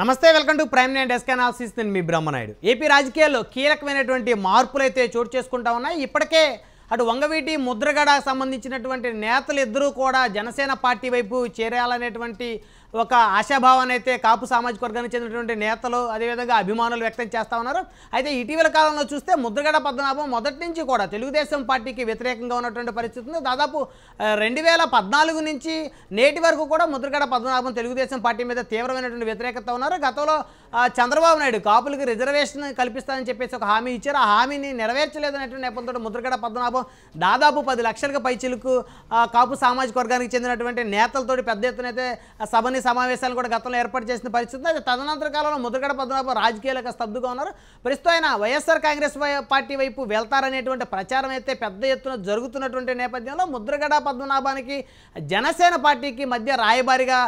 నమస్తే welcome to prime nine desk analysis నేను మీ బ్రహ్మనాయుడు ఏపీ రాజకీయాల్లో కీలకమైనటువంటి మార్పులైతే చోటు చేసుకుంటా ఉన్నాయి ఇప్పటికే అటు వంగవీటి ముద్రగడ సంబంధించినటువంటి నేతలు ఇద్దరూ కూడా జనసేన పార్టీ వైపు చేరాలనేటువంటి ఒక ఆశాభావాన్ని అయితే కాపు సామాజిక వర్గానికి చెందినటువంటి నేతలు అదేవిధంగా అభిమానులు వ్యక్తం చేస్తూ ఉన్నారు అయితే ఇటీవల కాలంలో చూస్తే ముద్రగడ పద్మనాభం మొదటి నుంచి కూడా తెలుగుదేశం పార్టీకి వ్యతిరేకంగా ఉన్నటువంటి పరిస్థితి ఉంది దాదాపు రెండు వేల పద్నాలుగు నుంచి నేటి వరకు కూడా ముద్రగడ పద్మనాభం తెలుగుదేశం పార్టీ మీద తీవ్రమైనటువంటి వ్యతిరేకత ఉన్నారు గతంలో చంద్రబాబు నాయుడు కాపులకు రిజర్వేషన్ కల్పిస్తానని చెప్పేసి ఒక హామీ ఇచ్చారు ఆ హామీని నెరవేర్చలేదనేటువంటి నేపథ్యంతో ముద్రగడ పద్మనాభం దాదాపు పది లక్షలకు పైచిలకు కాపు సామాజిక వర్గానికి చెందినటువంటి నేతలతోటి పెద్ద ఎత్తున అయితే సభని సమావేశాలను కూడా గతంలో ఏర్పాటు చేసిన పరిస్థితి అయితే తదనంతర కాలంలో ముద్రగడ పద్మనాభం రాజకీయాలకు స్తబ్దుగా ఉన్నారు ప్రస్తుతం ఆయన వైఎస్ఆర్ కాంగ్రెస్ పార్టీ వైపు వెళ్తారనేటువంటి ప్రచారం అయితే పెద్ద ఎత్తున జరుగుతున్నటువంటి నేపథ్యంలో ముద్రగడ పద్మనాభానికి జనసేన పార్టీకి మధ్య రాయబారిగా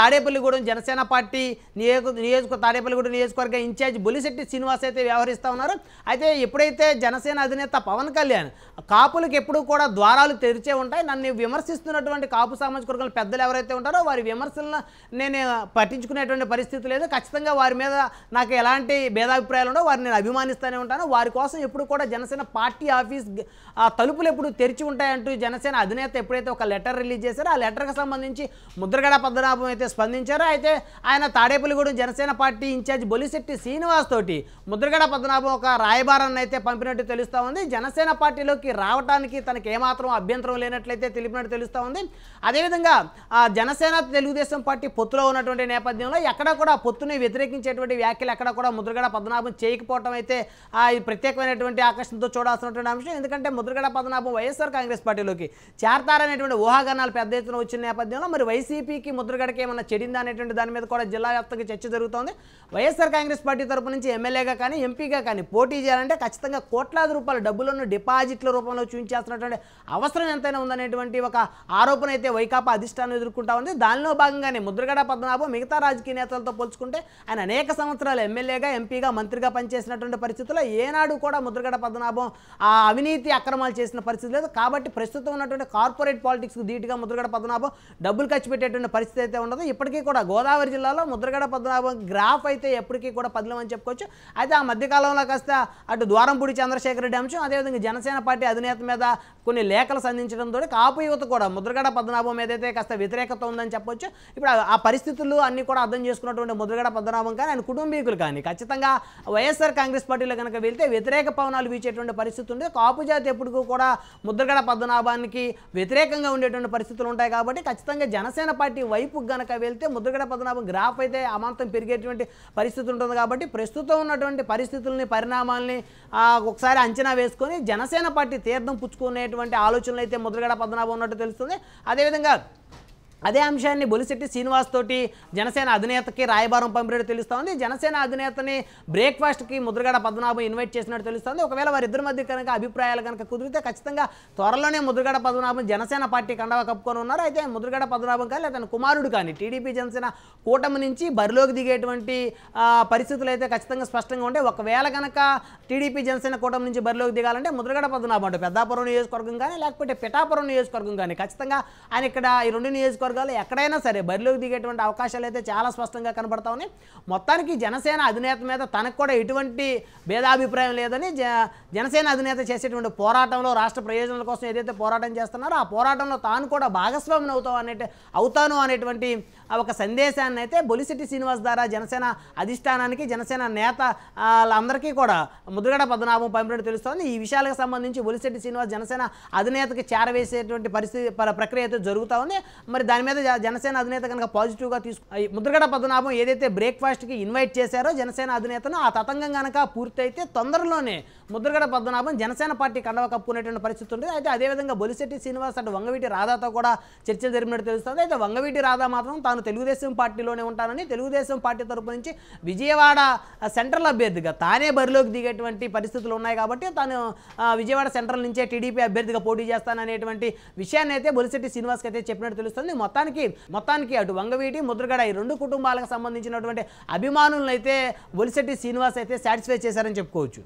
తాడేపల్లిగూడెం జనసేన పార్టీ నియోజక నియోజక తాడే సాయిపల్లిగూడ నియోజకవర్గ ఇన్ఛార్జ్ బొలిశెట్టి శ్రీనివాస్ అయితే వ్యవహరిస్తూ ఉన్నారు అయితే ఎప్పుడైతే జనసేన అధినేత పవన్ కళ్యాణ్ కాపులకు ఎప్పుడూ కూడా ద్వారాలు తెరిచే ఉంటాయి నన్ను విమర్శిస్తున్నటువంటి కాపు సామాజిక వర్గాల పెద్దలు ఎవరైతే ఉంటారో వారి విమర్శలను నేను పట్టించుకునేటువంటి పరిస్థితి లేదు ఖచ్చితంగా వారి మీద నాకు ఎలాంటి భేదాభిప్రాయాలు ఉండవు వారిని నేను అభిమానిస్తూనే ఉంటాను వారి కోసం ఎప్పుడు కూడా జనసేన పార్టీ ఆఫీస్ తలుపులు ఎప్పుడు తెరిచి ఉంటాయంటూ జనసేన అధినేత ఎప్పుడైతే ఒక లెటర్ రిలీజ్ చేశారో ఆ లెటర్కి సంబంధించి ముద్రగడ పద్మనాభం అయితే స్పందించారో అయితే ఆయన తాడేపల్లిగూడెం జనసేన పార్టీ ఇన్ఛార్జ్ బొలిశెట్టి శ్రీనివాస్ తోటి ముద్రగడ పద్మనాభం ఒక రాయబారాన్ని అయితే పంపినట్టు తెలుస్తూ ఉంది జనసేన పార్టీలోకి రావడానికి తనకి ఏమాత్రం అభ్యంతరం లేనట్లయితే తెలిపినట్టు తెలుస్తూ ఉంది అదేవిధంగా ఆ జనసేన తెలుగుదేశం పార్టీ పొత్తులో ఉన్నటువంటి నేపథ్యంలో ఎక్కడ కూడా పొత్తుని వ్యతిరేకించేటువంటి వ్యాఖ్యలు ఎక్కడ కూడా ముద్రగడ పద్మనాభం చేయకపోవడం అయితే ఆ ప్రత్యేకమైనటువంటి ఆకర్షణతో చూడాల్సినటువంటి అంశం ఎందుకంటే ముద్రగడ పద్మనాభం వైఎస్ఆర్ కాంగ్రెస్ పార్టీలోకి చేరతారనేటువంటి ఊహాగానాలు పెద్ద ఎత్తున వచ్చిన నేపథ్యంలో మరి వైసీపీకి ముద్రగడకి ఏమైనా చెడిందా అనేటువంటి దాని మీద కూడా జిల్లా వ్యాప్తంగా చర్చ జరుగుతోంది వైఎస్ఆర్ కాంగ్రెస్ పార్టీ తరపు నుంచి ఎమ్మెల్యేగా కానీ ఎంపీగా కానీ పోటీ చేయాలంటే ఖచ్చితంగా కోట్లాది రూపాయల డబ్బులను డిపాజిట్ల రూపంలో చూపించాల్సినటువంటి అవసరం ఎంతైనా ఉందనేటువంటి ఒక ఆరోపణ అయితే వైకాపా అధిష్టానం ఎదుర్కొంటా ఉంది దానిలో భాగంగానే ముద్రగడ పద్మనాభం మిగతా రాజకీయ నేతలతో పోల్చుకుంటే ఆయన అనేక సంవత్సరాలు ఎమ్మెల్యేగా ఎంపీగా మంత్రిగా పనిచేసినటువంటి పరిస్థితుల్లో ఏనాడు కూడా ముద్రగడ పద్మనాభం ఆ అవినీతి అక్రమాలు చేసిన పరిస్థితి లేదు కాబట్టి ప్రస్తుతం ఉన్నటువంటి కార్పొరేట్ పాలిటిక్స్కు ధీటుగా ముద్రగడ పద్మనాభం డబ్బులు ఖర్చు పెట్టేటువంటి పరిస్థితి అయితే ఉండదు ఇప్పటికీ కూడా గోదావరి జిల్లాలో ముద్రగడ పద్మనాభం గ్రాఫ్ అయితే అయితే ఎప్పటికీ కూడా పదిలం అని చెప్పుకోవచ్చు అయితే ఆ మధ్యకాలంలో కాస్త అటు ద్వారంపూడి చంద్రశేఖర రెడ్డి అంశం అదేవిధంగా జనసేన పార్టీ అధినేత మీద కొన్ని లేఖలు సంధించడంతో కాపు యువత కూడా ముద్రగడ పద్మనాభం అయితే కాస్త వ్యతిరేకత ఉందని చెప్పొచ్చు ఇప్పుడు ఆ పరిస్థితులు అన్నీ కూడా అర్థం చేసుకున్నటువంటి ముద్రగడ పద్మనాభం కానీ ఆయన కుటుంబీకులు కానీ ఖచ్చితంగా వైఎస్ఆర్ కాంగ్రెస్ పార్టీలో కనుక వెళ్తే వ్యతిరేక పవనాలు వీచేటువంటి పరిస్థితి ఉంది కాపు జాతి ఎప్పటికూ కూడా ముద్రగడ పద్మనాభానికి వ్యతిరేకంగా ఉండేటువంటి పరిస్థితులు ఉంటాయి కాబట్టి ఖచ్చితంగా జనసేన పార్టీ వైపు గనక వెళ్తే ముద్రగడ పద్మనాభం గ్రాఫ్ అయితే అమాంతం పెరిగేటువంటి పరిస్థితి ఉంటుంది కాబట్టి ప్రస్తుతం ఉన్నటువంటి పరిస్థితుల్ని పరిణామాల్ని ఒకసారి అంచనా వేసుకొని జనసేన పార్టీ తీర్థం పుచ్చుకునేటువంటి ఆలోచనలు అయితే ముద్రగడ పద్నాభం ఉన్నట్టు తెలుస్తుంది అదేవిధంగా అదే అంశాన్ని బొలిశెట్టి శ్రీనివాస్ తోటి జనసేన అధినేతకి రాయబారం పంపినట్టు తెలుస్తోంది జనసేన అధినేతని బ్రేక్ఫాస్ట్కి ముద్రగడ పద్మనాభం ఇన్వైట్ చేసినట్టు తెలుస్తోంది ఒకవేళ వారిద్దరి మధ్య కనుక అభిప్రాయాలు కనుక కుదిరితే ఖచ్చితంగా త్వరలోనే ముద్రగడ పద్మనాభం జనసేన పార్టీ కండవా కప్పుకొని ఉన్నారు అయితే ముద్రగడ పద్మనాభం కానీ అతని కుమారుడు కానీ టీడీపీ జనసేన కూటమి నుంచి బరిలోకి దిగేటువంటి పరిస్థితులు అయితే ఖచ్చితంగా స్పష్టంగా ఉంటాయి ఒకవేళ కనుక టీడీపీ జనసేన కూటమి నుంచి బరిలోకి దిగాలంటే ముద్రగడ పద్మనాభం అంటే పెద్దాపురం నియోజకవర్గం కానీ లేకపోతే పిఠాపురం నియోజకవర్గం కానీ ఖచ్చితంగా ఆయన ఇక్కడ ఈ రెండు నియోజకవర్గం నియోజకవర్గాలు ఎక్కడైనా సరే బరిలోకి దిగేటువంటి అవకాశాలు అయితే చాలా స్పష్టంగా కనబడతా మొత్తానికి జనసేన అధినేత మీద తనకు కూడా ఎటువంటి భేదాభిప్రాయం లేదని జనసేన అధినేత చేసేటువంటి పోరాటంలో రాష్ట్ర ప్రయోజనాల కోసం ఏదైతే పోరాటం చేస్తున్నారో ఆ పోరాటంలో తాను కూడా భాగస్వామిని అవుతావు అనే అవుతాను అనేటువంటి ఒక సందేశాన్ని అయితే బొలిసిటి శ్రీనివాస్ ద్వారా జనసేన అధిష్టానానికి జనసేన నేత అందరికీ కూడా ముద్రగడ పద్మనాభం పంపినట్టు తెలుస్తోంది ఈ విషయాలకు సంబంధించి బొలిసిటి శ్రీనివాస్ జనసేన అధినేతకి చేరవేసేటువంటి పరిస్థితి ప్రక్రియ అయితే జరుగుతూ ఉంది మరి దాని దాని మీద జనసేన అధినేత కనుక పాజిటివ్గా తీసుకు ముద్రగడ పద్మనాభం ఏదైతే బ్రేక్ఫాస్ట్కి ఇన్వైట్ చేశారో జనసేన అధినేతను ఆ తతంగం కనుక పూర్తయితే తొందరలోనే ముద్రగడ పద్మనాభం జనసేన పార్టీ కండవ కప్పుకునేటువంటి పరిస్థితి ఉంటుంది అయితే అదేవిధంగా బొలిశెట్టి శ్రీనివాస్ అటు వంగవీటి రాధాతో కూడా చర్చలు జరిపినట్టు తెలుస్తుంది అయితే వంగవీటి రాధా మాత్రం తాను తెలుగుదేశం పార్టీలోనే ఉంటానని తెలుగుదేశం పార్టీ తరపు నుంచి విజయవాడ సెంట్రల్ అభ్యర్థిగా తానే బరిలోకి దిగేటువంటి పరిస్థితులు ఉన్నాయి కాబట్టి తాను విజయవాడ సెంట్రల్ నుంచే టీడీపీ అభ్యర్థిగా పోటీ చేస్తాననేటువంటి విషయాన్ని అయితే బొలిశెట్టి శ్రీనివాస్కి అయితే చెప్పినట్టు తెలుస్తుంది మొత్తానికి మొత్తానికి అటు వంగవీటి ముద్రగడ ఈ రెండు కుటుంబాలకు సంబంధించినటువంటి అభిమానులను అయితే ఒలిశెట్టి శ్రీనివాస్ అయితే సాటిస్ఫై చేశారని చెప్పుకోవచ్చు